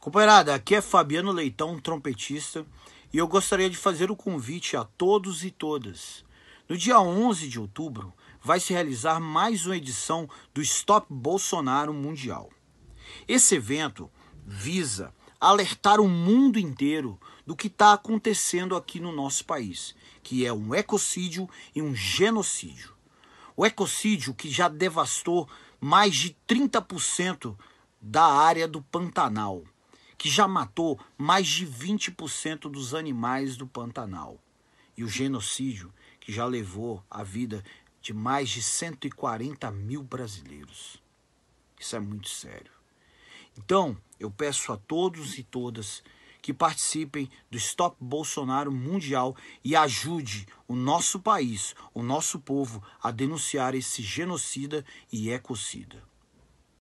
Companheirada, aqui é Fabiano Leitão, trompetista, e eu gostaria de fazer o convite a todos e todas. No dia 11 de outubro, vai se realizar mais uma edição do Stop Bolsonaro Mundial. Esse evento visa alertar o mundo inteiro do que está acontecendo aqui no nosso país, que é um ecocídio e um genocídio. O ecocídio que já devastou mais de 30% da área do Pantanal que já matou mais de 20% dos animais do Pantanal, e o genocídio que já levou a vida de mais de 140 mil brasileiros. Isso é muito sério. Então, eu peço a todos e todas que participem do Stop Bolsonaro Mundial e ajude o nosso país, o nosso povo, a denunciar esse genocida e ecocida.